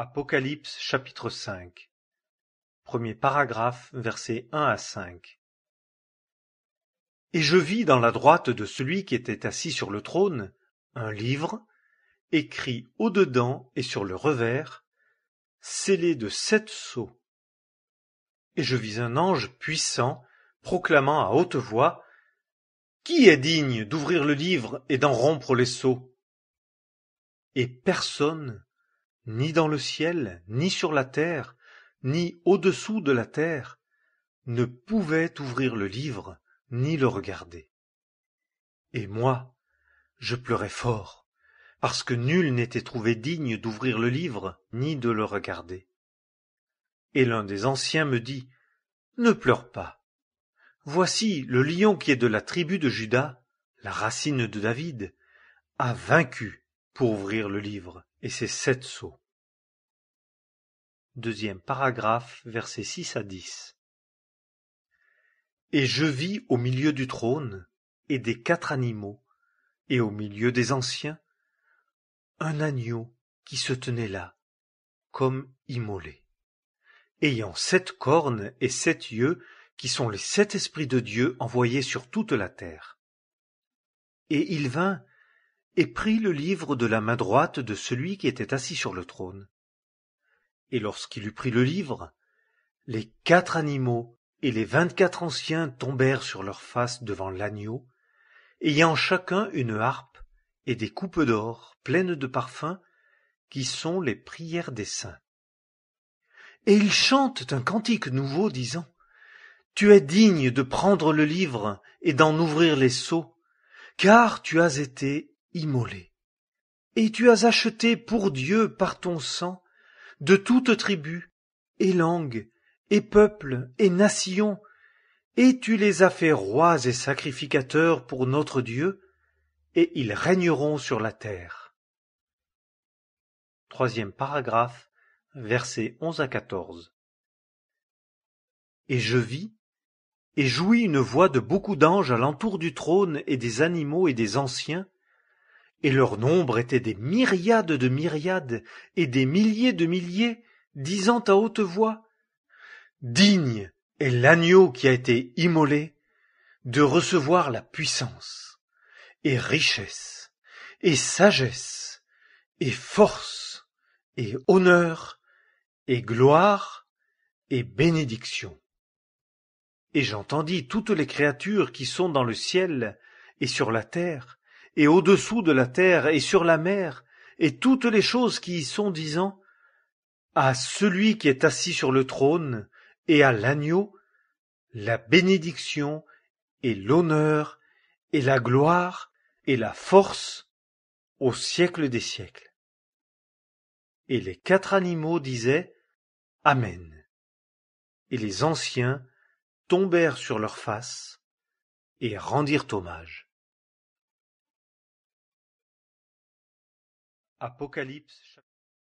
Apocalypse chapitre 5, Premier paragraphe versets 1 à 5. Et je vis dans la droite de celui qui était assis sur le trône un livre, écrit au dedans et sur le revers, scellé de sept sceaux. Et je vis un ange puissant, proclamant à haute voix Qui est digne d'ouvrir le livre et d'en rompre les sceaux? Et personne ni dans le ciel, ni sur la terre, ni au-dessous de la terre, ne pouvait ouvrir le livre, ni le regarder. Et moi, je pleurais fort, parce que nul n'était trouvé digne d'ouvrir le livre, ni de le regarder. Et l'un des anciens me dit, Ne pleure pas. Voici le lion qui est de la tribu de Judas, la racine de David, a vaincu pour ouvrir le livre et ses sept sceaux. Deuxième paragraphe, versets 6 à 10. Et je vis au milieu du trône et des quatre animaux, et au milieu des anciens, un agneau qui se tenait là, comme immolé, ayant sept cornes et sept yeux, qui sont les sept esprits de Dieu envoyés sur toute la terre. Et il vint et prit le livre de la main droite de celui qui était assis sur le trône. Et lorsqu'il eut pris le livre, les quatre animaux et les vingt-quatre anciens tombèrent sur leurs faces devant l'agneau, ayant chacun une harpe et des coupes d'or pleines de parfums, qui sont les prières des saints. Et ils chantent un cantique nouveau, disant Tu es digne de prendre le livre et d'en ouvrir les sceaux, car tu as été immolé. Et tu as acheté pour Dieu par ton sang de toutes tribus et langues et peuples et nations, et tu les as fait rois et sacrificateurs pour notre Dieu, et ils régneront sur la terre. Troisième paragraphe, versets 11 à 14. Et je vis, et jouis une voix de beaucoup d'anges à l'entour du trône et des animaux et des anciens, et leur nombre était des myriades de myriades et des milliers de milliers, disant à haute voix Digne est l'agneau qui a été immolé de recevoir la puissance, et richesse, et sagesse, et force, et honneur, et gloire, et bénédiction. Et j'entendis toutes les créatures qui sont dans le ciel et sur la terre, et au-dessous de la terre et sur la mer, et toutes les choses qui y sont, disant À celui qui est assis sur le trône et à l'agneau, la bénédiction et l'honneur et la gloire et la force au siècle des siècles. Et les quatre animaux disaient Amen. Et les anciens tombèrent sur leurs faces et rendirent hommage. Apocalypse